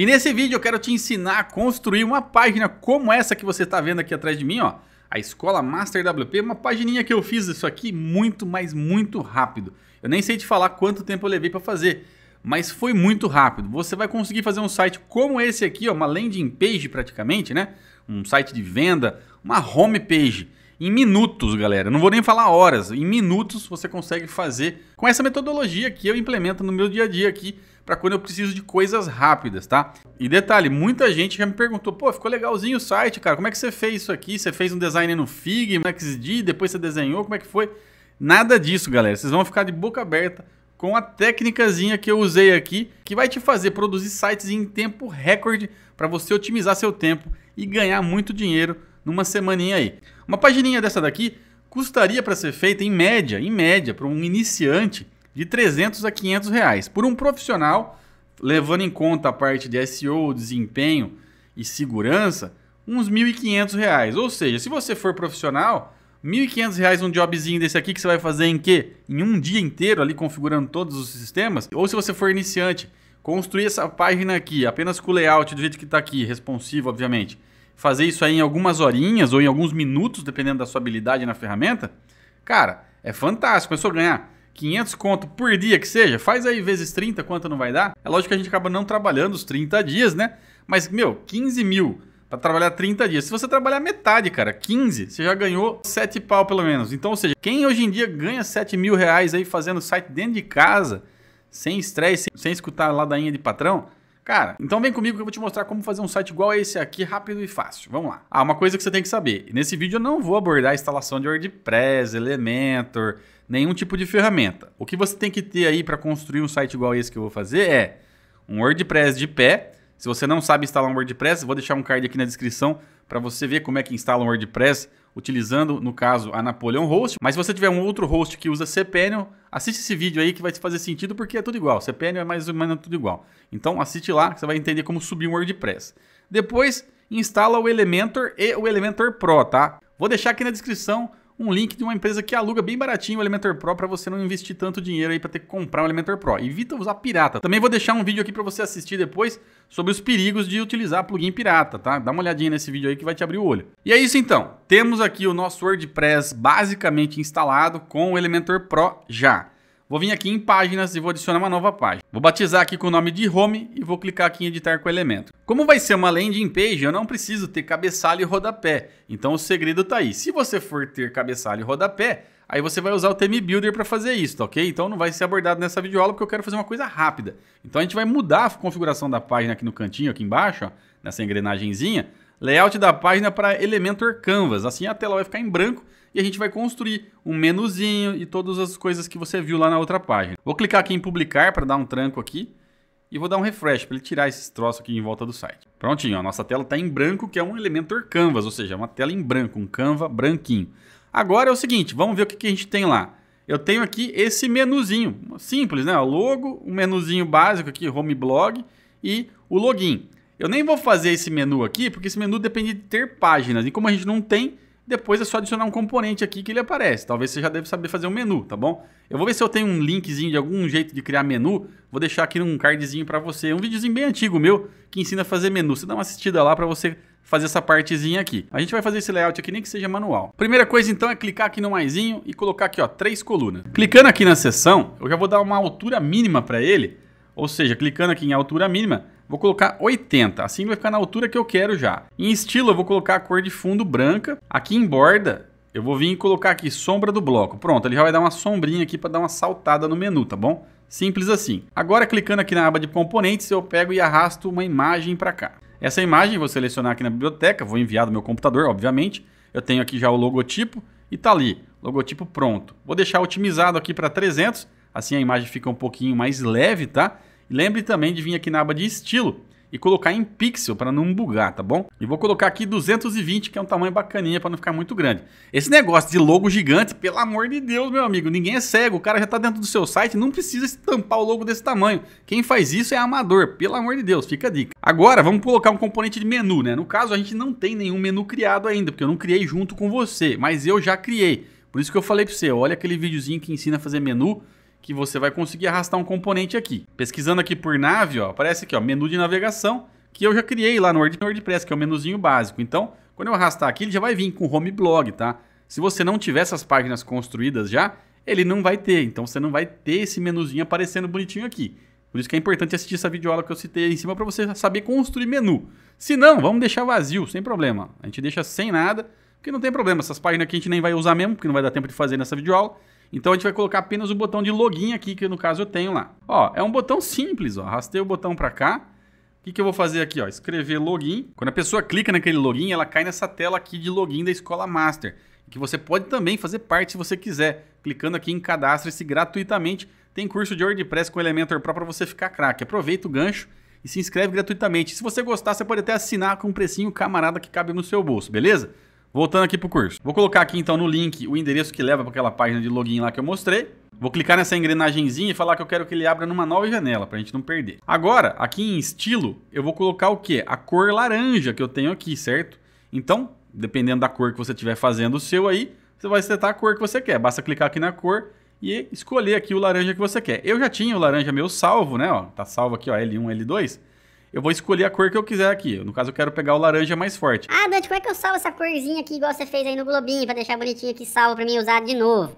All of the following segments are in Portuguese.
E nesse vídeo eu quero te ensinar a construir uma página como essa que você está vendo aqui atrás de mim, ó, a Escola Master WP, uma pagininha que eu fiz isso aqui muito, mas muito rápido. Eu nem sei te falar quanto tempo eu levei para fazer, mas foi muito rápido. Você vai conseguir fazer um site como esse aqui, ó, uma landing page praticamente, né? Um site de venda, uma home page em minutos, galera. Não vou nem falar horas. Em minutos você consegue fazer com essa metodologia que eu implemento no meu dia a dia aqui para quando eu preciso de coisas rápidas, tá? E detalhe, muita gente já me perguntou, pô, ficou legalzinho o site, cara. Como é que você fez isso aqui? Você fez um design no Fig, no XD, depois você desenhou, como é que foi? Nada disso, galera. Vocês vão ficar de boca aberta com a técnicazinha que eu usei aqui, que vai te fazer produzir sites em tempo recorde para você otimizar seu tempo e ganhar muito dinheiro numa semaninha aí. Uma pagininha dessa daqui custaria para ser feita em média, em média, para um iniciante de 300 a 500 reais. Por um profissional, levando em conta a parte de SEO, desempenho e segurança, uns 1.500 reais. Ou seja, se você for profissional, 1.500 reais um jobzinho desse aqui que você vai fazer em quê? Em um dia inteiro ali configurando todos os sistemas? Ou se você for iniciante, construir essa página aqui apenas com o layout do jeito que está aqui, responsivo obviamente, fazer isso aí em algumas horinhas ou em alguns minutos, dependendo da sua habilidade na ferramenta, cara, é fantástico. Começou a ganhar 500 conto por dia que seja, faz aí vezes 30, quanto não vai dar? É lógico que a gente acaba não trabalhando os 30 dias, né? Mas, meu, 15 mil para trabalhar 30 dias. Se você trabalhar metade, cara, 15, você já ganhou 7 pau pelo menos. Então, ou seja, quem hoje em dia ganha 7 mil reais aí fazendo site dentro de casa, sem estresse, sem escutar ladainha de patrão, Cara, então vem comigo que eu vou te mostrar como fazer um site igual a esse aqui, rápido e fácil. Vamos lá. Ah, uma coisa que você tem que saber. Nesse vídeo eu não vou abordar a instalação de WordPress, Elementor, nenhum tipo de ferramenta. O que você tem que ter aí para construir um site igual a esse que eu vou fazer é um WordPress de pé. Se você não sabe instalar um WordPress, vou deixar um card aqui na descrição para você ver como é que instala um WordPress utilizando, no caso, a Napoleon Host. Mas se você tiver um outro host que usa cPanel, assiste esse vídeo aí que vai te fazer sentido porque é tudo igual. cPanel é mais ou menos tudo igual. Então assiste lá que você vai entender como subir um WordPress. Depois instala o Elementor e o Elementor Pro, tá? Vou deixar aqui na descrição um link de uma empresa que aluga bem baratinho o Elementor Pro para você não investir tanto dinheiro aí para ter que comprar o Elementor Pro. Evita usar pirata. Também vou deixar um vídeo aqui para você assistir depois sobre os perigos de utilizar plugin pirata, tá? Dá uma olhadinha nesse vídeo aí que vai te abrir o olho. E é isso então. Temos aqui o nosso WordPress basicamente instalado com o Elementor Pro já. Vou vir aqui em páginas e vou adicionar uma nova página. Vou batizar aqui com o nome de home e vou clicar aqui em editar com elemento. Como vai ser uma landing page, eu não preciso ter cabeçalho e rodapé. Então o segredo está aí. Se você for ter cabeçalho e rodapé, aí você vai usar o Theme Builder para fazer isso, tá ok? Então não vai ser abordado nessa videoaula porque eu quero fazer uma coisa rápida. Então a gente vai mudar a configuração da página aqui no cantinho, aqui embaixo, ó, nessa engrenagemzinha, layout da página para Elementor Canvas. Assim a tela vai ficar em branco e a gente vai construir um menuzinho e todas as coisas que você viu lá na outra página. Vou clicar aqui em publicar para dar um tranco aqui e vou dar um refresh para ele tirar esses troços aqui em volta do site. Prontinho, a nossa tela está em branco, que é um Elementor Canvas, ou seja, é uma tela em branco, um Canva branquinho. Agora é o seguinte, vamos ver o que, que a gente tem lá. Eu tenho aqui esse menuzinho, simples, né? logo, um menuzinho básico aqui, home blog e o login. Eu nem vou fazer esse menu aqui, porque esse menu depende de ter páginas. E como a gente não tem, depois é só adicionar um componente aqui que ele aparece. Talvez você já deve saber fazer um menu, tá bom? Eu vou ver se eu tenho um linkzinho de algum jeito de criar menu. Vou deixar aqui num cardzinho para você. Um videozinho bem antigo meu que ensina a fazer menu. Você dá uma assistida lá para você fazer essa partezinha aqui. A gente vai fazer esse layout aqui, nem que seja manual. Primeira coisa, então, é clicar aqui no maisinho e colocar aqui, ó, três colunas. Clicando aqui na seção, eu já vou dar uma altura mínima para ele. Ou seja, clicando aqui em altura mínima, Vou colocar 80, assim vai ficar na altura que eu quero já. Em estilo eu vou colocar a cor de fundo branca. Aqui em borda eu vou vir e colocar aqui sombra do bloco. Pronto, ele já vai dar uma sombrinha aqui para dar uma saltada no menu, tá bom? Simples assim. Agora clicando aqui na aba de componentes eu pego e arrasto uma imagem para cá. Essa imagem vou selecionar aqui na biblioteca, vou enviar do meu computador, obviamente. Eu tenho aqui já o logotipo e tá ali, logotipo pronto. Vou deixar otimizado aqui para 300, assim a imagem fica um pouquinho mais leve, tá? Lembre também de vir aqui na aba de estilo e colocar em pixel para não bugar, tá bom? E vou colocar aqui 220, que é um tamanho bacaninha para não ficar muito grande. Esse negócio de logo gigante, pelo amor de Deus, meu amigo, ninguém é cego, o cara já está dentro do seu site, não precisa estampar o logo desse tamanho. Quem faz isso é amador, pelo amor de Deus, fica a dica. Agora, vamos colocar um componente de menu, né? No caso, a gente não tem nenhum menu criado ainda, porque eu não criei junto com você, mas eu já criei. Por isso que eu falei para você, olha aquele videozinho que ensina a fazer menu, que você vai conseguir arrastar um componente aqui. Pesquisando aqui por nave, ó, aparece aqui, ó, menu de navegação, que eu já criei lá no WordPress, que é o menuzinho básico. Então, quando eu arrastar aqui, ele já vai vir com home blog, tá? Se você não tiver essas páginas construídas já, ele não vai ter. Então, você não vai ter esse menuzinho aparecendo bonitinho aqui. Por isso que é importante assistir essa videoaula que eu citei aí em cima para você saber construir menu. Se não, vamos deixar vazio, sem problema. A gente deixa sem nada, porque não tem problema. Essas páginas aqui a gente nem vai usar mesmo, porque não vai dar tempo de fazer nessa videoaula. Então a gente vai colocar apenas o botão de login aqui, que no caso eu tenho lá. Ó, é um botão simples, ó. Arrastei o botão para cá. O que, que eu vou fazer aqui? Ó? Escrever login. Quando a pessoa clica naquele login, ela cai nessa tela aqui de login da Escola Master, que você pode também fazer parte se você quiser, clicando aqui em cadastre-se gratuitamente. Tem curso de WordPress com Elementor Pro para você ficar craque. Aproveita o gancho e se inscreve gratuitamente. Se você gostar, você pode até assinar com um precinho camarada que cabe no seu bolso, beleza? Voltando aqui pro curso. Vou colocar aqui então no link o endereço que leva para aquela página de login lá que eu mostrei. Vou clicar nessa engrenagemzinha e falar que eu quero que ele abra numa nova janela, para a gente não perder. Agora, aqui em estilo, eu vou colocar o quê? A cor laranja que eu tenho aqui, certo? Então, dependendo da cor que você estiver fazendo o seu aí, você vai setar a cor que você quer. Basta clicar aqui na cor e escolher aqui o laranja que você quer. Eu já tinha o laranja meu salvo, né? Ó, tá salvo aqui, ó, L1, L2 eu vou escolher a cor que eu quiser aqui. No caso, eu quero pegar o laranja mais forte. Ah, Dante, como é que eu salvo essa corzinha aqui, igual você fez aí no globinho, pra deixar bonitinho aqui salvo pra mim usar de novo?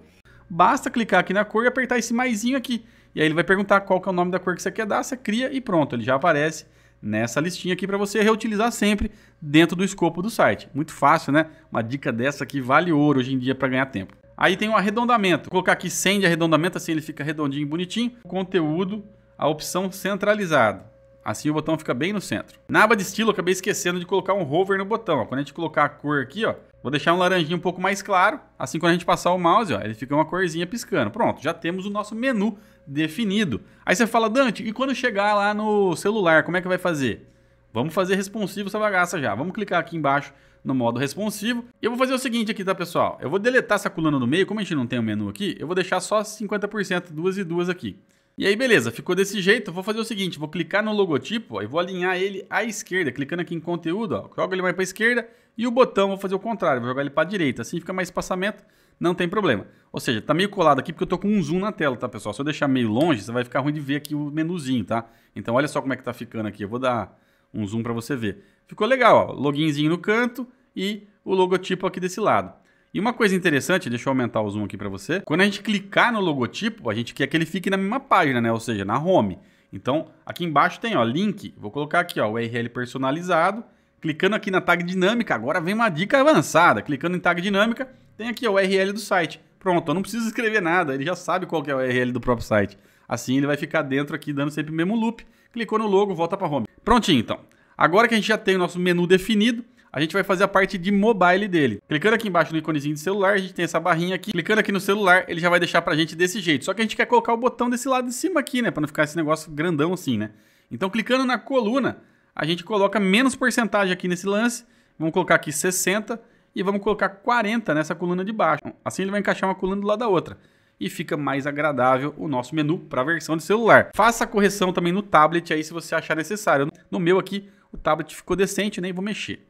Basta clicar aqui na cor e apertar esse maisinho aqui. E aí ele vai perguntar qual que é o nome da cor que você quer dar, você cria e pronto, ele já aparece nessa listinha aqui para você reutilizar sempre dentro do escopo do site. Muito fácil, né? Uma dica dessa aqui vale ouro hoje em dia para ganhar tempo. Aí tem o um arredondamento. Vou colocar aqui 100 de arredondamento, assim ele fica redondinho e bonitinho. Conteúdo, a opção centralizado. Assim o botão fica bem no centro. Na aba de estilo, acabei esquecendo de colocar um hover no botão. Ó. Quando a gente colocar a cor aqui, ó, vou deixar um laranjinho um pouco mais claro. Assim, quando a gente passar o mouse, ó, ele fica uma corzinha piscando. Pronto, já temos o nosso menu definido. Aí você fala, Dante, e quando chegar lá no celular, como é que vai fazer? Vamos fazer responsivo essa bagaça já. Vamos clicar aqui embaixo no modo responsivo. E eu vou fazer o seguinte aqui, tá, pessoal? Eu vou deletar essa coluna no meio. Como a gente não tem o um menu aqui, eu vou deixar só 50%, duas e duas aqui. E aí, beleza, ficou desse jeito. Vou fazer o seguinte, vou clicar no logotipo e vou alinhar ele à esquerda. Clicando aqui em conteúdo, ó, jogo ele mais para a esquerda e o botão vou fazer o contrário, vou jogar ele para a direita. Assim fica mais espaçamento, não tem problema. Ou seja, tá meio colado aqui porque eu tô com um zoom na tela, tá, pessoal? Se eu deixar meio longe, você vai ficar ruim de ver aqui o menuzinho, tá? Então olha só como é que tá ficando aqui. Eu vou dar um zoom para você ver. Ficou legal, ó, loginzinho no canto e o logotipo aqui desse lado. E uma coisa interessante, deixa eu aumentar o zoom aqui para você. Quando a gente clicar no logotipo, a gente quer que ele fique na mesma página, né? Ou seja, na home. Então, aqui embaixo tem, ó, link. Vou colocar aqui, ó, o URL personalizado. Clicando aqui na tag dinâmica, agora vem uma dica avançada. Clicando em tag dinâmica, tem aqui o URL do site. Pronto, eu não preciso escrever nada, ele já sabe qual é o URL do próprio site. Assim ele vai ficar dentro aqui dando sempre o mesmo loop. Clicou no logo, volta para home. Prontinho então. Agora que a gente já tem o nosso menu definido, a gente vai fazer a parte de mobile dele. Clicando aqui embaixo no íconezinho de celular, a gente tem essa barrinha aqui. Clicando aqui no celular, ele já vai deixar pra gente desse jeito. Só que a gente quer colocar o botão desse lado de cima aqui, né? Pra não ficar esse negócio grandão assim, né? Então, clicando na coluna, a gente coloca menos porcentagem aqui nesse lance. Vamos colocar aqui 60 e vamos colocar 40 nessa coluna de baixo. Assim ele vai encaixar uma coluna do lado da outra e fica mais agradável o nosso menu para a versão de celular. Faça a correção também no tablet aí se você achar necessário. No meu aqui, o tablet ficou decente, nem né? vou mexer.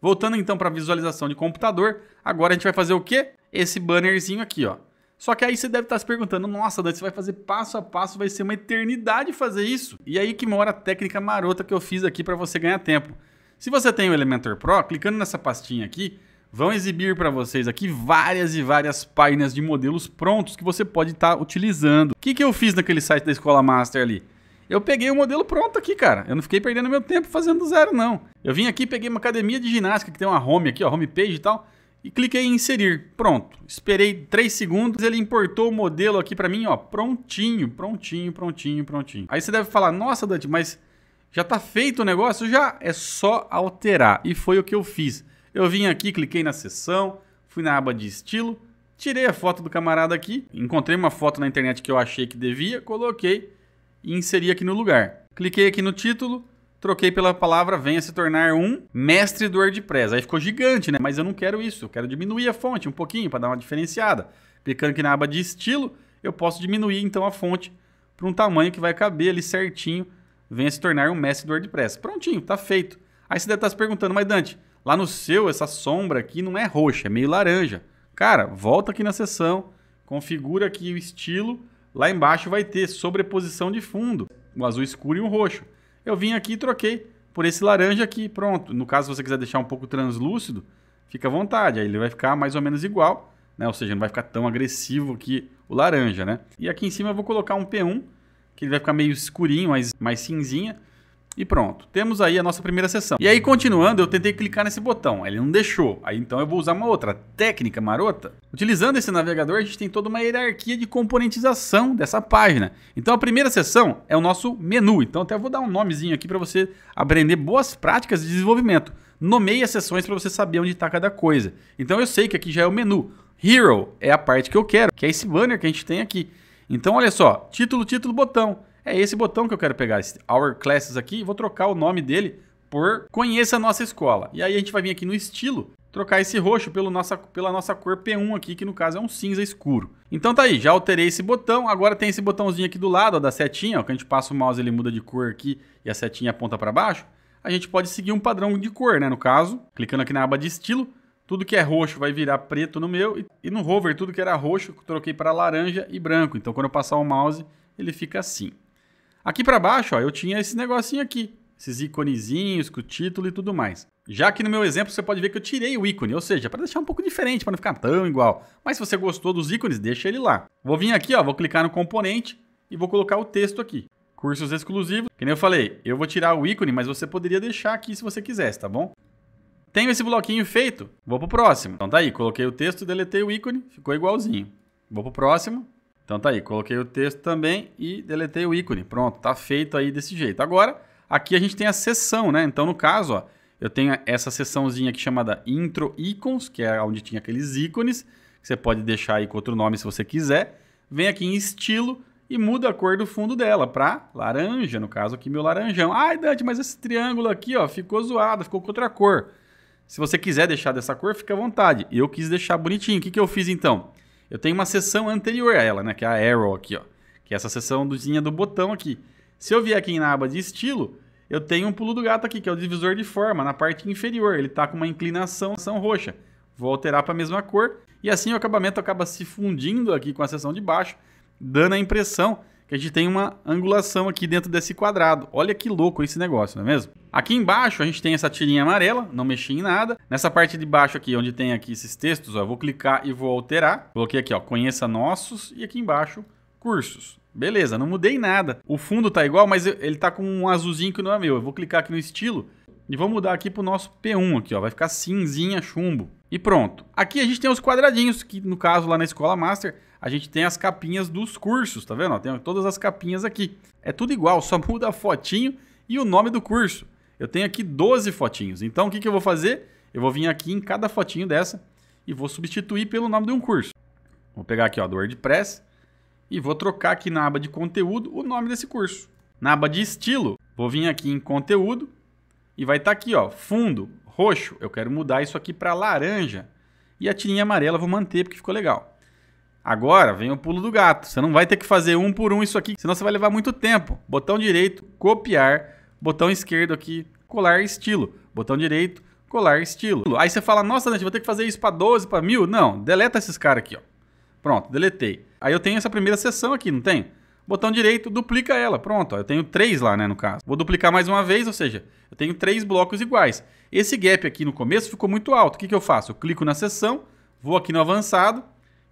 Voltando então para a visualização de computador, agora a gente vai fazer o quê? Esse bannerzinho aqui, ó. Só que aí você deve estar se perguntando, nossa, Dan, você vai fazer passo a passo, vai ser uma eternidade fazer isso. E aí que mora a técnica marota que eu fiz aqui para você ganhar tempo. Se você tem o Elementor Pro, clicando nessa pastinha aqui, vão exibir para vocês aqui várias e várias páginas de modelos prontos que você pode estar tá utilizando. O que, que eu fiz naquele site da Escola Master ali? Eu peguei o modelo pronto aqui, cara. Eu não fiquei perdendo meu tempo fazendo do zero, não. Eu vim aqui, peguei uma academia de ginástica, que tem uma home aqui, ó, home page e tal, e cliquei em inserir. Pronto. Esperei 3 segundos, ele importou o modelo aqui para mim, ó, prontinho, prontinho, prontinho, prontinho. Aí você deve falar, nossa, Dante, mas já tá feito o negócio? Já é só alterar. E foi o que eu fiz. Eu vim aqui, cliquei na seção, fui na aba de estilo, tirei a foto do camarada aqui, encontrei uma foto na internet que eu achei que devia, coloquei e inserir aqui no lugar. Cliquei aqui no título, troquei pela palavra venha se tornar um mestre do WordPress. Aí ficou gigante, né? Mas eu não quero isso, eu quero diminuir a fonte um pouquinho para dar uma diferenciada. Clicando aqui na aba de estilo, eu posso diminuir então a fonte para um tamanho que vai caber ali certinho, venha se tornar um mestre do WordPress. Prontinho, tá feito. Aí você deve estar tá se perguntando, mas Dante, lá no seu essa sombra aqui não é roxa, é meio laranja. Cara, volta aqui na seção, configura aqui o estilo Lá embaixo vai ter sobreposição de fundo, o azul escuro e o roxo. Eu vim aqui e troquei por esse laranja aqui, pronto. No caso, se você quiser deixar um pouco translúcido, fica à vontade. Aí ele vai ficar mais ou menos igual, né? Ou seja, não vai ficar tão agressivo que o laranja, né? E aqui em cima eu vou colocar um P1, que ele vai ficar meio escurinho, mais, mais cinzinha. E pronto, temos aí a nossa primeira sessão. E aí, continuando, eu tentei clicar nesse botão, ele não deixou. Aí então eu vou usar uma outra técnica marota. Utilizando esse navegador, a gente tem toda uma hierarquia de componentização dessa página. Então a primeira sessão é o nosso menu. Então até vou dar um nomezinho aqui para você aprender boas práticas de desenvolvimento. Nomeie as sessões para você saber onde está cada coisa. Então eu sei que aqui já é o menu. Hero é a parte que eu quero, que é esse banner que a gente tem aqui. Então olha só, título, título, botão. É esse botão que eu quero pegar, esse Our Classes aqui, e vou trocar o nome dele por Conheça a Nossa Escola. E aí a gente vai vir aqui no estilo, trocar esse roxo pelo nossa, pela nossa cor P1 aqui, que no caso é um cinza escuro. Então tá aí, já alterei esse botão, agora tem esse botãozinho aqui do lado, ó, da setinha, ó, que a gente passa o mouse, ele muda de cor aqui e a setinha aponta para baixo. A gente pode seguir um padrão de cor, né, no caso, clicando aqui na aba de estilo, tudo que é roxo vai virar preto no meu, e, e no hover tudo que era roxo troquei para laranja e branco. Então quando eu passar o mouse, ele fica assim. Aqui para baixo, ó, eu tinha esse negocinho aqui, esses iconezinhos com o título e tudo mais. Já que no meu exemplo, você pode ver que eu tirei o ícone, ou seja, para deixar um pouco diferente, para não ficar tão igual. Mas se você gostou dos ícones, deixa ele lá. Vou vir aqui, ó, vou clicar no componente e vou colocar o texto aqui. Cursos exclusivos. Que nem eu falei, eu vou tirar o ícone, mas você poderia deixar aqui se você quisesse, tá bom? Tenho esse bloquinho feito, vou pro próximo. Então tá aí, coloquei o texto, deletei o ícone, ficou igualzinho. Vou pro próximo, então tá aí, coloquei o texto também e deletei o ícone. Pronto, tá feito aí desse jeito. Agora, aqui a gente tem a seção, né? Então no caso, ó, eu tenho essa seçãozinha aqui chamada Intro Icons, que é onde tinha aqueles ícones, que você pode deixar aí com outro nome se você quiser. Vem aqui em Estilo e muda a cor do fundo dela para laranja, no caso aqui meu laranjão. Ai, Dante, mas esse triângulo aqui, ó, ficou zoado, ficou com outra cor. Se você quiser deixar dessa cor, fica à vontade. Eu quis deixar bonitinho. O que, que eu fiz então? Eu tenho uma seção anterior a ela, né? Que é a Arrow aqui, ó. Que é essa seção dozinha do botão aqui. Se eu vier aqui na aba de estilo, eu tenho um pulo do gato aqui, que é o divisor de forma, na parte inferior. Ele está com uma inclinação roxa. Vou alterar para a mesma cor. E assim o acabamento acaba se fundindo aqui com a seção de baixo, dando a impressão que a gente tem uma angulação aqui dentro desse quadrado. Olha que louco esse negócio, não é mesmo? Aqui embaixo a gente tem essa tirinha amarela, não mexi em nada. Nessa parte de baixo aqui, onde tem aqui esses textos, ó, eu vou clicar e vou alterar. Coloquei aqui, ó, conheça nossos e aqui embaixo, cursos. Beleza, não mudei nada. O fundo tá igual, mas ele tá com um azulzinho que não é meu. Eu vou clicar aqui no estilo e vou mudar aqui pro nosso P1 aqui, ó. Vai ficar cinzinha, chumbo. E pronto. Aqui a gente tem os quadradinhos, que no caso lá na escola master a gente tem as capinhas dos cursos, tá vendo? tem todas as capinhas aqui. É tudo igual, só muda a fotinho e o nome do curso. Eu tenho aqui 12 fotinhos. Então o que, que eu vou fazer? Eu vou vir aqui em cada fotinho dessa e vou substituir pelo nome de um curso. Vou pegar aqui ó, do WordPress e vou trocar aqui na aba de conteúdo o nome desse curso. Na aba de estilo, vou vir aqui em conteúdo e vai estar tá aqui ó, fundo, roxo. Eu quero mudar isso aqui para laranja. E a tirinha amarela eu vou manter porque ficou legal. Agora vem o pulo do gato. Você não vai ter que fazer um por um isso aqui, senão você vai levar muito tempo. Botão direito, copiar. Botão esquerdo aqui, colar estilo. Botão direito, colar estilo. Aí você fala, nossa, Dante, vou ter que fazer isso para 12, para 1000. Não, deleta esses caras aqui, ó. Pronto, deletei. Aí eu tenho essa primeira seção aqui, não tem? Botão direito, duplica ela. Pronto, ó, eu tenho três lá, né, no caso. Vou duplicar mais uma vez, ou seja, eu tenho três blocos iguais. Esse gap aqui no começo ficou muito alto. O que, que eu faço? Eu clico na seção, vou aqui no avançado,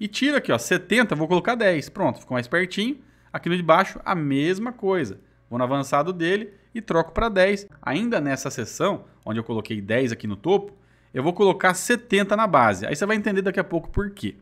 e tira aqui, ó, 70, vou colocar 10. Pronto, ficou mais pertinho. Aqui no de baixo, a mesma coisa. Vou no avançado dele e troco para 10. Ainda nessa seção, onde eu coloquei 10 aqui no topo, eu vou colocar 70 na base. Aí você vai entender daqui a pouco por quê.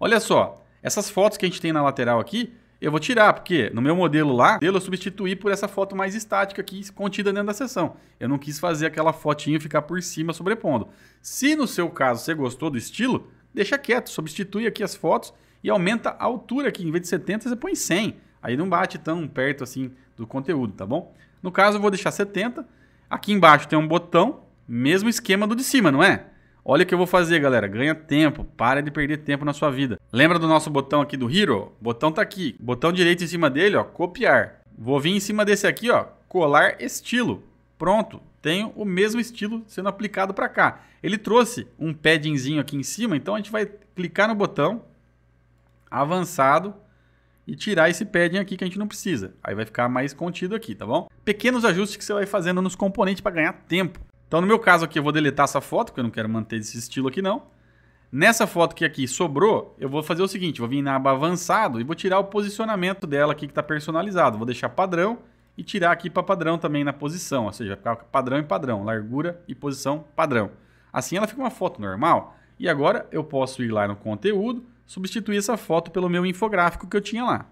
Olha só, essas fotos que a gente tem na lateral aqui, eu vou tirar, porque no meu modelo lá, eu substituí por essa foto mais estática aqui, contida dentro da seção. Eu não quis fazer aquela fotinha ficar por cima sobrepondo. Se no seu caso você gostou do estilo, deixa quieto, substitui aqui as fotos e aumenta a altura aqui. Em vez de 70, você põe 100. Aí não bate tão perto assim do conteúdo, tá bom? No caso, eu vou deixar 70. Aqui embaixo tem um botão, mesmo esquema do de cima, não é? Olha o que eu vou fazer, galera. Ganha tempo. Para de perder tempo na sua vida. Lembra do nosso botão aqui do Hero? botão tá aqui. Botão direito em cima dele, ó. Copiar. Vou vir em cima desse aqui, ó. Colar estilo. Pronto tenho o mesmo estilo sendo aplicado para cá. Ele trouxe um paddingzinho aqui em cima, então a gente vai clicar no botão avançado e tirar esse padding aqui que a gente não precisa. Aí vai ficar mais contido aqui, tá bom? Pequenos ajustes que você vai fazendo nos componentes para ganhar tempo. Então no meu caso aqui eu vou deletar essa foto, porque eu não quero manter esse estilo aqui não. Nessa foto que aqui sobrou, eu vou fazer o seguinte, vou vir na aba avançado e vou tirar o posicionamento dela aqui que está personalizado. Vou deixar padrão e tirar aqui para padrão também na posição, ou seja, ficar padrão e padrão, largura e posição padrão. Assim ela fica uma foto normal. E agora eu posso ir lá no conteúdo, substituir essa foto pelo meu infográfico que eu tinha lá.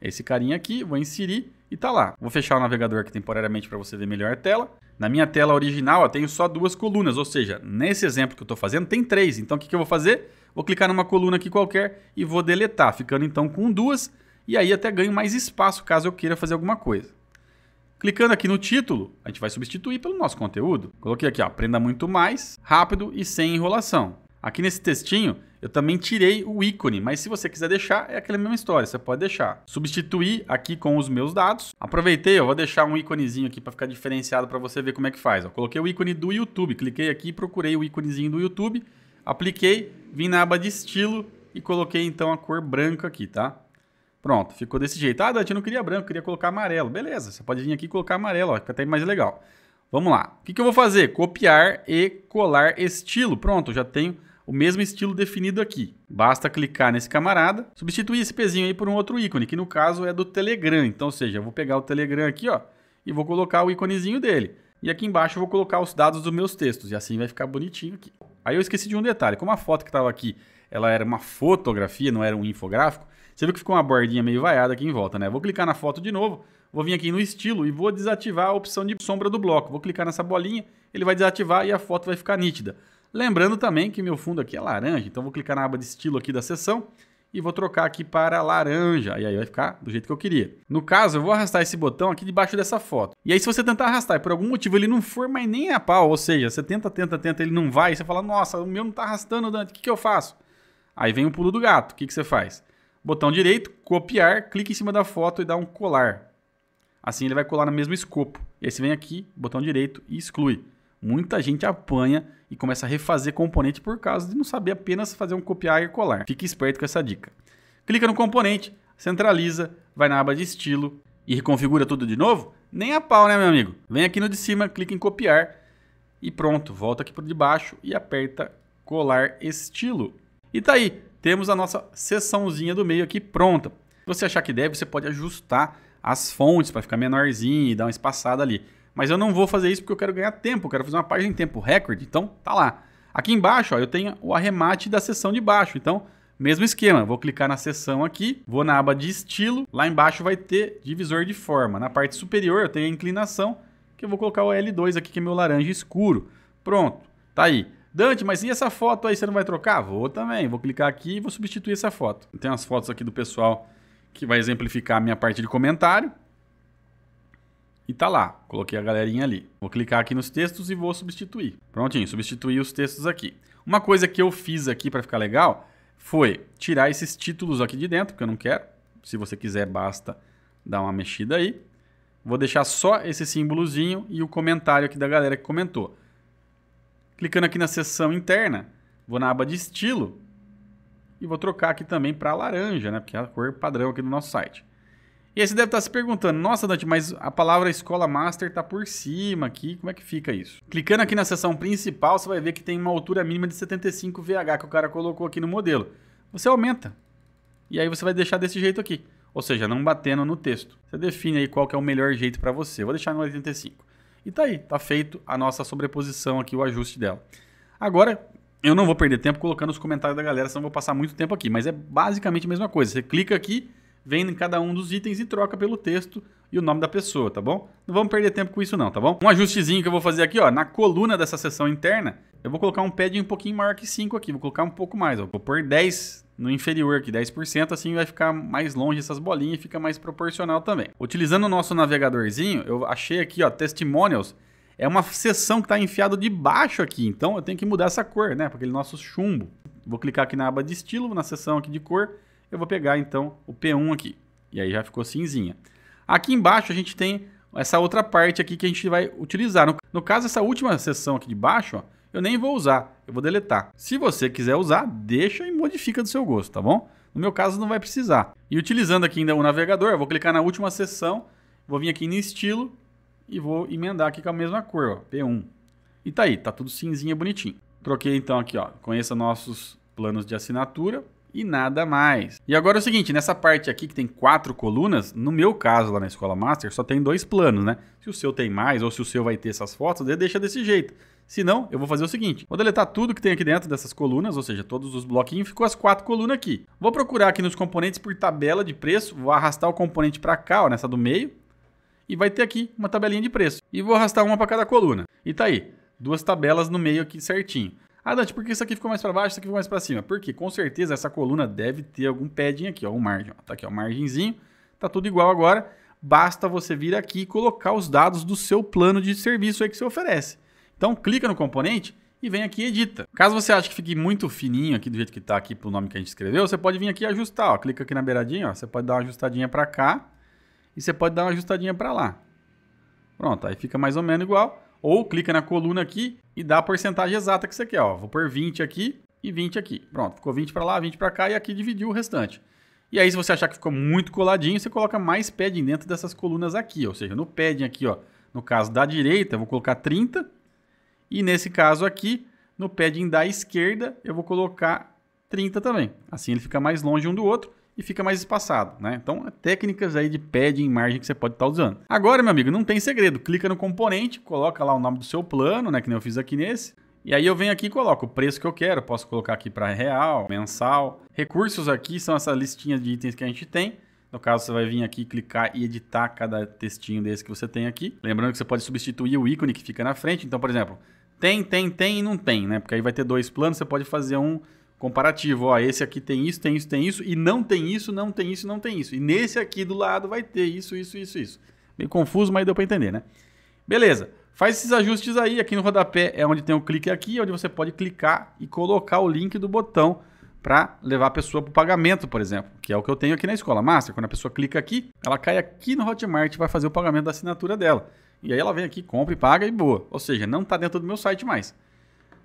Esse carinha aqui, vou inserir e tá lá. Vou fechar o navegador aqui temporariamente para você ver melhor a tela. Na minha tela original eu tenho só duas colunas, ou seja, nesse exemplo que eu estou fazendo tem três. Então o que, que eu vou fazer? Vou clicar numa coluna aqui qualquer e vou deletar, ficando então com duas. E aí até ganho mais espaço caso eu queira fazer alguma coisa. Clicando aqui no título, a gente vai substituir pelo nosso conteúdo. Coloquei aqui, ó, aprenda muito mais, rápido e sem enrolação. Aqui nesse textinho, eu também tirei o ícone, mas se você quiser deixar, é aquela mesma história, você pode deixar. Substituir aqui com os meus dados. Aproveitei, eu vou deixar um íconezinho aqui para ficar diferenciado para você ver como é que faz. Ó. Coloquei o ícone do YouTube, cliquei aqui, procurei o íconezinho do YouTube, apliquei, vim na aba de estilo e coloquei então a cor branca aqui, tá? Pronto, ficou desse jeito. Ah, Dante, eu não queria branco, queria colocar amarelo. Beleza, você pode vir aqui e colocar amarelo, fica até mais legal. Vamos lá. O que, que eu vou fazer? Copiar e colar estilo. Pronto, já tenho o mesmo estilo definido aqui. Basta clicar nesse camarada, substituir esse pezinho aí por um outro ícone, que no caso é do Telegram. Então, ou seja, eu vou pegar o Telegram aqui, ó, e vou colocar o íconezinho dele. E aqui embaixo eu vou colocar os dados dos meus textos, e assim vai ficar bonitinho aqui. Aí eu esqueci de um detalhe, como a foto que estava aqui, ela era uma fotografia, não era um infográfico, você viu que ficou uma bordinha meio vaiada aqui em volta, né? Vou clicar na foto de novo, vou vir aqui no estilo e vou desativar a opção de sombra do bloco. Vou clicar nessa bolinha, ele vai desativar e a foto vai ficar nítida. Lembrando também que meu fundo aqui é laranja, então vou clicar na aba de estilo aqui da seção e vou trocar aqui para laranja, e aí vai ficar do jeito que eu queria. No caso, eu vou arrastar esse botão aqui debaixo dessa foto. E aí se você tentar arrastar e por algum motivo ele não for mais nem a pau, ou seja, você tenta, tenta, tenta, ele não vai, você fala, nossa, o meu não está arrastando, Dante, o que, que eu faço? Aí vem o pulo do gato, o que, que você faz? Botão direito, copiar, clique em cima da foto e dá um colar. Assim ele vai colar no mesmo escopo. Esse vem aqui, botão direito e exclui. Muita gente apanha e começa a refazer componente por causa de não saber apenas fazer um copiar e colar. Fique esperto com essa dica. Clica no componente, centraliza, vai na aba de estilo e reconfigura tudo de novo? Nem a pau, né, meu amigo? Vem aqui no de cima, clica em copiar e pronto. Volta aqui para de baixo e aperta colar estilo. E tá aí, temos a nossa seçãozinha do meio aqui pronta. Se você achar que deve, você pode ajustar as fontes para ficar menorzinho e dar uma espaçada ali. Mas eu não vou fazer isso porque eu quero ganhar tempo, eu quero fazer uma página em tempo recorde, então tá lá. Aqui embaixo ó, eu tenho o arremate da seção de baixo, então mesmo esquema, vou clicar na seção aqui, vou na aba de estilo, lá embaixo vai ter divisor de forma. Na parte superior eu tenho a inclinação, que eu vou colocar o L2 aqui, que é meu laranja escuro. Pronto, tá aí. Dante, mas e essa foto aí você não vai trocar? Vou também, vou clicar aqui e vou substituir essa foto. Tem umas fotos aqui do pessoal que vai exemplificar a minha parte de comentário. E tá lá, coloquei a galerinha ali. Vou clicar aqui nos textos e vou substituir. Prontinho, substituí os textos aqui. Uma coisa que eu fiz aqui para ficar legal foi tirar esses títulos aqui de dentro, porque eu não quero. Se você quiser, basta dar uma mexida aí. Vou deixar só esse símbolozinho e o comentário aqui da galera que comentou. Clicando aqui na seção interna, vou na aba de estilo e vou trocar aqui também para laranja, né? Porque é a cor padrão aqui do nosso site. E aí você deve estar tá se perguntando, nossa Dante, mas a palavra escola master está por cima aqui, como é que fica isso? Clicando aqui na seção principal, você vai ver que tem uma altura mínima de 75 VH que o cara colocou aqui no modelo. Você aumenta, e aí você vai deixar desse jeito aqui, ou seja, não batendo no texto. Você define aí qual que é o melhor jeito para você, vou deixar no 85. E tá aí, tá feito a nossa sobreposição aqui, o ajuste dela. Agora, eu não vou perder tempo colocando os comentários da galera, senão vou passar muito tempo aqui, mas é basicamente a mesma coisa. Você clica aqui, vem em cada um dos itens e troca pelo texto e o nome da pessoa, tá bom? Não vamos perder tempo com isso não, tá bom? Um ajustezinho que eu vou fazer aqui, ó, na coluna dessa seção interna, eu vou colocar um padding um pouquinho maior que 5 aqui, vou colocar um pouco mais, ó. Vou pôr 10 no inferior aqui, 10%, assim vai ficar mais longe essas bolinhas e fica mais proporcional também. Utilizando o nosso navegadorzinho, eu achei aqui, ó, Testimonials, é uma seção que está enfiada de baixo aqui, então eu tenho que mudar essa cor, né, para aquele é nosso chumbo. Vou clicar aqui na aba de estilo, na seção aqui de cor, eu vou pegar então o P1 aqui, e aí já ficou cinzinha. Aqui embaixo a gente tem essa outra parte aqui que a gente vai utilizar. No, no caso, essa última seção aqui de baixo, ó, eu nem vou usar, eu vou deletar. Se você quiser usar, deixa e modifica do seu gosto, tá bom? No meu caso não vai precisar. E utilizando aqui ainda o navegador, eu vou clicar na última seção, vou vir aqui em estilo e vou emendar aqui com a mesma cor, ó, P1. E tá aí, tá tudo cinzinha bonitinho. Troquei então aqui, ó, conheça nossos planos de assinatura e nada mais. E agora é o seguinte, nessa parte aqui que tem quatro colunas, no meu caso lá na Escola Master só tem dois planos, né? Se o seu tem mais ou se o seu vai ter essas fotos, deixa desse jeito. Se não, eu vou fazer o seguinte, vou deletar tudo que tem aqui dentro dessas colunas, ou seja, todos os bloquinhos, ficou as quatro colunas aqui. Vou procurar aqui nos componentes por tabela de preço, vou arrastar o componente para cá, ó, nessa do meio, e vai ter aqui uma tabelinha de preço. E vou arrastar uma para cada coluna. E tá aí, duas tabelas no meio aqui certinho. Ah, Dante, por que isso aqui ficou mais para baixo, isso aqui ficou mais para cima? Porque com certeza essa coluna deve ter algum padding aqui, ó, um margem. Ó. Tá aqui, ó, margenzinho. Tá tudo igual agora. Basta você vir aqui e colocar os dados do seu plano de serviço aí que você oferece. Então clica no componente e vem aqui edita. Caso você ache que fique muito fininho aqui do jeito que está aqui para o nome que a gente escreveu, você pode vir aqui e ajustar. Ó. Clica aqui na beiradinha, ó. você pode dar uma ajustadinha para cá e você pode dar uma ajustadinha para lá. Pronto, aí fica mais ou menos igual. Ou clica na coluna aqui e dá a porcentagem exata que você quer. Ó. Vou pôr 20 aqui e 20 aqui. Pronto, ficou 20 para lá, 20 para cá e aqui dividiu o restante. E aí, se você achar que ficou muito coladinho, você coloca mais padding dentro dessas colunas aqui. Ou seja, no padding aqui, ó, no caso da direita, vou colocar 30 e nesse caso aqui, no padding da esquerda, eu vou colocar 30 também. Assim ele fica mais longe um do outro e fica mais espaçado, né? Então, técnicas aí de padding, margem que você pode estar tá usando. Agora, meu amigo, não tem segredo. Clica no componente, coloca lá o nome do seu plano, né? Que nem eu fiz aqui nesse. E aí eu venho aqui e coloco o preço que eu quero. Posso colocar aqui para real, mensal. Recursos aqui são essa listinha de itens que a gente tem. No caso, você vai vir aqui clicar e editar cada textinho desse que você tem aqui. Lembrando que você pode substituir o ícone que fica na frente. Então, por exemplo, tem, tem, tem e não tem, né? Porque aí vai ter dois planos, você pode fazer um comparativo. Ó, esse aqui tem isso, tem isso, tem isso, e não tem isso, não tem isso, não tem isso. E nesse aqui do lado vai ter isso, isso, isso, isso. Meio confuso, mas deu para entender, né? Beleza. Faz esses ajustes aí. Aqui no rodapé é onde tem o clique aqui, onde você pode clicar e colocar o link do botão para levar a pessoa para o pagamento, por exemplo, que é o que eu tenho aqui na escola massa Quando a pessoa clica aqui, ela cai aqui no Hotmart e vai fazer o pagamento da assinatura dela. E aí ela vem aqui, compra e paga e boa. Ou seja, não está dentro do meu site mais.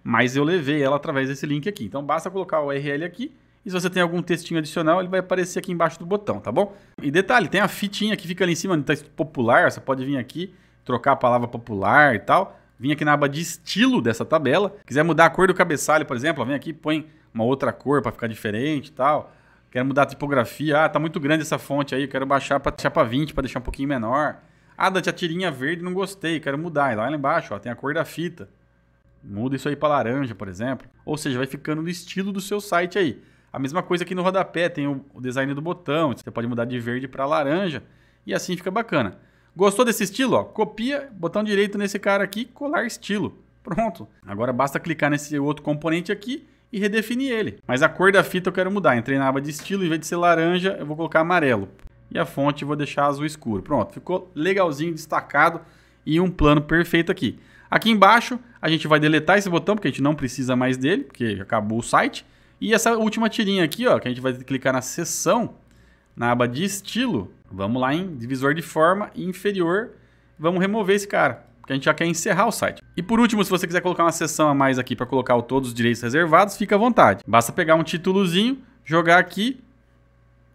Mas eu levei ela através desse link aqui. Então basta colocar o URL aqui. E se você tem algum textinho adicional, ele vai aparecer aqui embaixo do botão, tá bom? E detalhe, tem a fitinha que fica ali em cima, onde está popular. Você pode vir aqui, trocar a palavra popular e tal. Vim aqui na aba de estilo dessa tabela. Quiser mudar a cor do cabeçalho, por exemplo, vem aqui põe uma outra cor para ficar diferente e tal. Quero mudar a tipografia. Ah, tá muito grande essa fonte aí, quero baixar para para 20, para deixar um pouquinho menor. Ah, Dante, a tirinha verde não gostei, quero mudar. E lá embaixo ó, tem a cor da fita. Muda isso aí para laranja, por exemplo. Ou seja, vai ficando no estilo do seu site aí. A mesma coisa aqui no rodapé, tem o design do botão. Você pode mudar de verde para laranja e assim fica bacana. Gostou desse estilo? Ó, copia, botão direito nesse cara aqui, colar estilo. Pronto. Agora basta clicar nesse outro componente aqui e redefinir ele. Mas a cor da fita eu quero mudar. Entrei na aba de estilo, em vez de ser laranja, eu vou colocar amarelo e a fonte vou deixar azul escuro. Pronto, ficou legalzinho, destacado e um plano perfeito aqui. Aqui embaixo a gente vai deletar esse botão, porque a gente não precisa mais dele, porque acabou o site. E essa última tirinha aqui, ó, que a gente vai clicar na seção, na aba de estilo, vamos lá em divisor de forma inferior, vamos remover esse cara, porque a gente já quer encerrar o site. E por último, se você quiser colocar uma seção a mais aqui para colocar o todos os direitos reservados, fica à vontade. Basta pegar um títulozinho, jogar aqui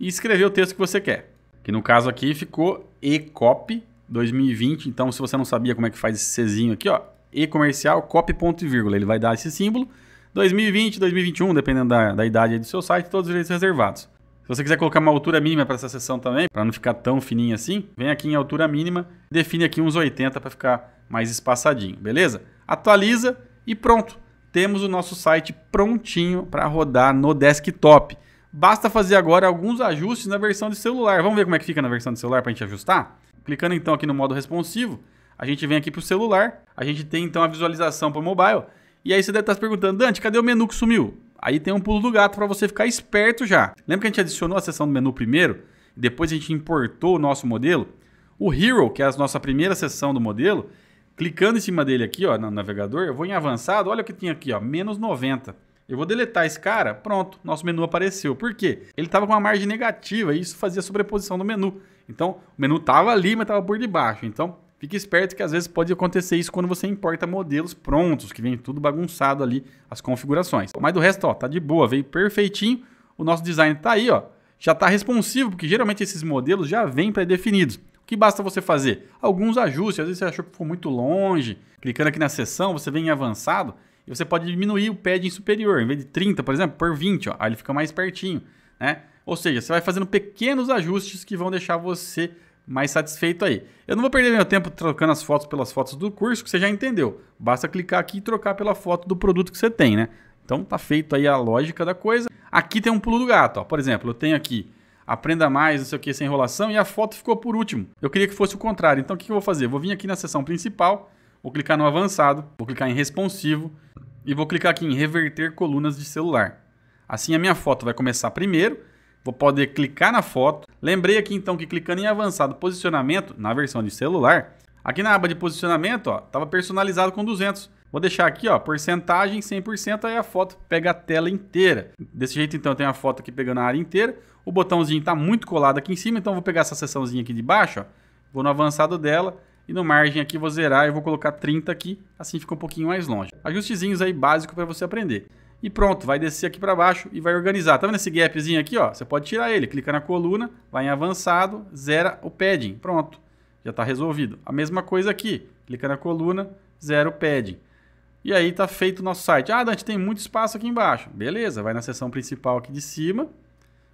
e escrever o texto que você quer. Que no caso aqui ficou ECOP 2020. Então, se você não sabia como é que faz esse Czinho aqui, ó, e comercial, copy ponto e vírgula. Ele vai dar esse símbolo. 2020, 2021, dependendo da, da idade do seu site, todos os direitos reservados. Se você quiser colocar uma altura mínima para essa sessão também, para não ficar tão fininho assim, vem aqui em altura mínima, define aqui uns 80 para ficar mais espaçadinho, beleza? Atualiza e pronto. Temos o nosso site prontinho para rodar no desktop. Basta fazer agora alguns ajustes na versão de celular. Vamos ver como é que fica na versão de celular para a gente ajustar? Clicando então aqui no modo responsivo, a gente vem aqui para o celular, a gente tem então a visualização para o mobile. E aí você deve estar tá se perguntando, Dante, cadê o menu que sumiu? Aí tem um pulo do gato para você ficar esperto já. Lembra que a gente adicionou a seção do menu primeiro? Depois a gente importou o nosso modelo? O Hero, que é a nossa primeira seção do modelo, clicando em cima dele aqui ó, no navegador, eu vou em avançado, olha o que tem aqui, ó, menos 90. Eu vou deletar esse cara, pronto, nosso menu apareceu. Por quê? Ele estava com uma margem negativa e isso fazia sobreposição do menu. Então, o menu estava ali, mas estava por debaixo. Então, fique esperto que às vezes pode acontecer isso quando você importa modelos prontos, que vem tudo bagunçado ali, as configurações. Mas do resto, ó, tá de boa, veio perfeitinho. O nosso design está aí, ó. Já está responsivo, porque geralmente esses modelos já vêm pré-definidos. O que basta você fazer? Alguns ajustes, às vezes você achou que ficou muito longe. Clicando aqui na seção, você vem em avançado, e você pode diminuir o padding superior, em vez de 30, por exemplo, por 20, ó, aí ele fica mais pertinho, né? Ou seja, você vai fazendo pequenos ajustes que vão deixar você mais satisfeito aí. Eu não vou perder meu tempo trocando as fotos pelas fotos do curso, que você já entendeu. Basta clicar aqui e trocar pela foto do produto que você tem, né? Então tá feito aí a lógica da coisa. Aqui tem um pulo do gato, ó. Por exemplo, eu tenho aqui aprenda mais, não sei o que, sem enrolação, e a foto ficou por último. Eu queria que fosse o contrário, então o que eu vou fazer? Vou vir aqui na seção principal, vou clicar no avançado, vou clicar em responsivo, e vou clicar aqui em reverter colunas de celular. Assim a minha foto vai começar primeiro, vou poder clicar na foto. Lembrei aqui então que clicando em avançado posicionamento, na versão de celular, aqui na aba de posicionamento, ó, estava personalizado com 200. Vou deixar aqui, ó, porcentagem 100%, aí a foto pega a tela inteira. Desse jeito, então, tem a foto aqui pegando a área inteira. O botãozinho está muito colado aqui em cima, então vou pegar essa seçãozinha aqui de baixo, ó, vou no avançado dela, e no margem aqui vou zerar e vou colocar 30 aqui, assim fica um pouquinho mais longe. Ajustezinhos aí básico para você aprender. E pronto, vai descer aqui para baixo e vai organizar. Tá vendo esse gapzinho aqui? Ó? Você pode tirar ele, clica na coluna, vai em avançado, zera o padding. Pronto, já está resolvido. A mesma coisa aqui, clica na coluna, zera o padding. E aí está feito o nosso site. Ah, Dante, tem muito espaço aqui embaixo. Beleza, vai na seção principal aqui de cima.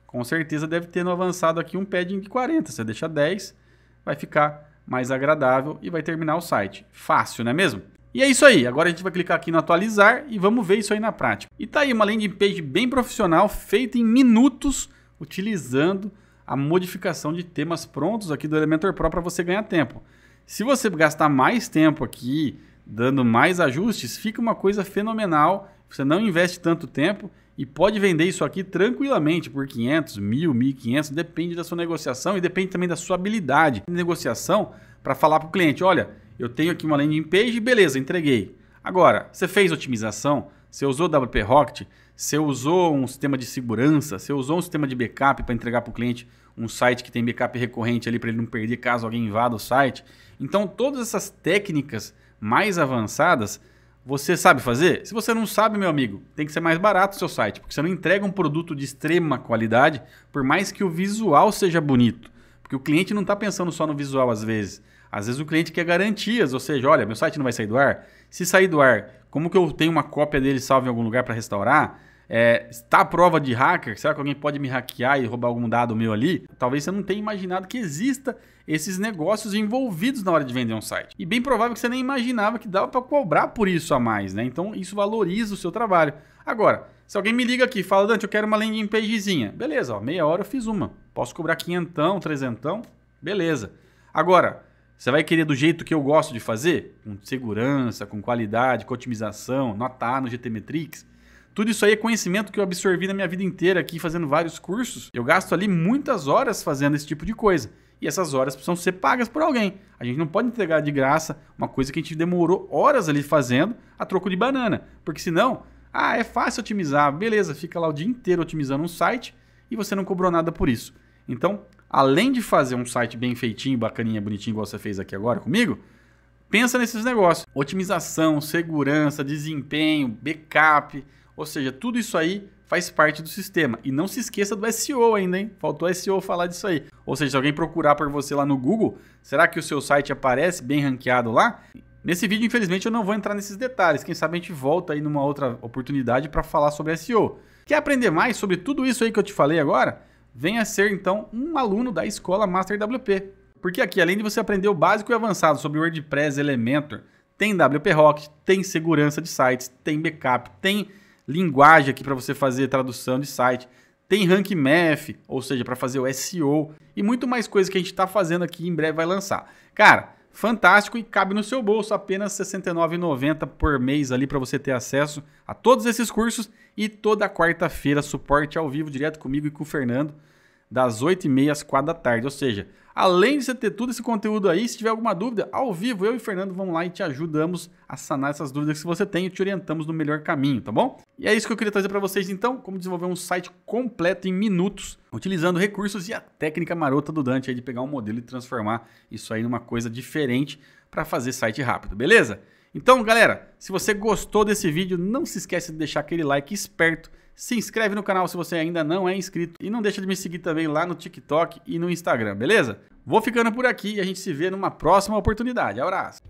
Com certeza deve ter no avançado aqui um padding de 40. Você deixa 10, vai ficar mais agradável e vai terminar o site. Fácil, não é mesmo? E é isso aí, agora a gente vai clicar aqui no atualizar e vamos ver isso aí na prática. E tá aí uma landing page bem profissional, feita em minutos, utilizando a modificação de temas prontos aqui do Elementor Pro para você ganhar tempo. Se você gastar mais tempo aqui, dando mais ajustes, fica uma coisa fenomenal, você não investe tanto tempo e pode vender isso aqui tranquilamente por 500, 1.000, 1.500, depende da sua negociação e depende também da sua habilidade de negociação para falar para o cliente, olha, eu tenho aqui uma landing page, beleza, entreguei. Agora, você fez otimização, você usou WP Rocket, você usou um sistema de segurança, você usou um sistema de backup para entregar para o cliente um site que tem backup recorrente ali para ele não perder caso alguém invada o site. Então, todas essas técnicas mais avançadas você sabe fazer? Se você não sabe, meu amigo, tem que ser mais barato o seu site, porque você não entrega um produto de extrema qualidade, por mais que o visual seja bonito. Porque o cliente não está pensando só no visual às vezes. Às vezes o cliente quer garantias, ou seja, olha, meu site não vai sair do ar. Se sair do ar, como que eu tenho uma cópia dele salvo em algum lugar para restaurar? É, está à prova de hacker? Será que alguém pode me hackear e roubar algum dado meu ali? Talvez você não tenha imaginado que exista esses negócios envolvidos na hora de vender um site. E bem provável que você nem imaginava que dava para cobrar por isso a mais, né? Então isso valoriza o seu trabalho. Agora, se alguém me liga aqui fala, Dante, eu quero uma landing pagezinha. Beleza, ó, meia hora eu fiz uma. Posso cobrar quinhentão, trezentão? Beleza. Agora, você vai querer do jeito que eu gosto de fazer? Com segurança, com qualidade, com otimização, nota A no GTmetrix Tudo isso aí é conhecimento que eu absorvi na minha vida inteira aqui fazendo vários cursos. Eu gasto ali muitas horas fazendo esse tipo de coisa e essas horas precisam ser pagas por alguém. A gente não pode entregar de graça uma coisa que a gente demorou horas ali fazendo a troco de banana, porque senão, ah, é fácil otimizar, beleza, fica lá o dia inteiro otimizando um site e você não cobrou nada por isso. Então, além de fazer um site bem feitinho, bacaninha, bonitinho, igual você fez aqui agora comigo, pensa nesses negócios: otimização, segurança, desempenho, backup ou seja, tudo isso aí faz parte do sistema. E não se esqueça do SEO ainda, hein? Faltou SEO falar disso aí. Ou seja, se alguém procurar por você lá no Google, será que o seu site aparece bem ranqueado lá? Nesse vídeo, infelizmente, eu não vou entrar nesses detalhes. Quem sabe a gente volta aí numa outra oportunidade para falar sobre SEO. Quer aprender mais sobre tudo isso aí que eu te falei agora? Venha ser então um aluno da escola Master WP. Porque aqui, além de você aprender o básico e avançado sobre WordPress, Elementor, tem WP Rocket tem segurança de sites, tem backup, tem linguagem aqui para você fazer tradução de site. Tem Rank Math, ou seja, para fazer o SEO e muito mais coisas que a gente está fazendo aqui em breve vai lançar. Cara, fantástico e cabe no seu bolso apenas R$ 69,90 por mês ali para você ter acesso a todos esses cursos e toda quarta-feira suporte ao vivo direto comigo e com o Fernando das 8h30 às 4 da tarde. Ou seja, Além de você ter tudo esse conteúdo aí, se tiver alguma dúvida, ao vivo, eu e Fernando vamos lá e te ajudamos a sanar essas dúvidas que você tem e te orientamos no melhor caminho, tá bom? E é isso que eu queria trazer para vocês então, como desenvolver um site completo em minutos, utilizando recursos e a técnica marota do Dante aí de pegar um modelo e transformar isso aí numa coisa diferente para fazer site rápido, beleza? Então, galera, se você gostou desse vídeo, não se esqueça de deixar aquele like esperto se inscreve no canal se você ainda não é inscrito e não deixa de me seguir também lá no TikTok e no Instagram, beleza? Vou ficando por aqui e a gente se vê numa próxima oportunidade. Abraço!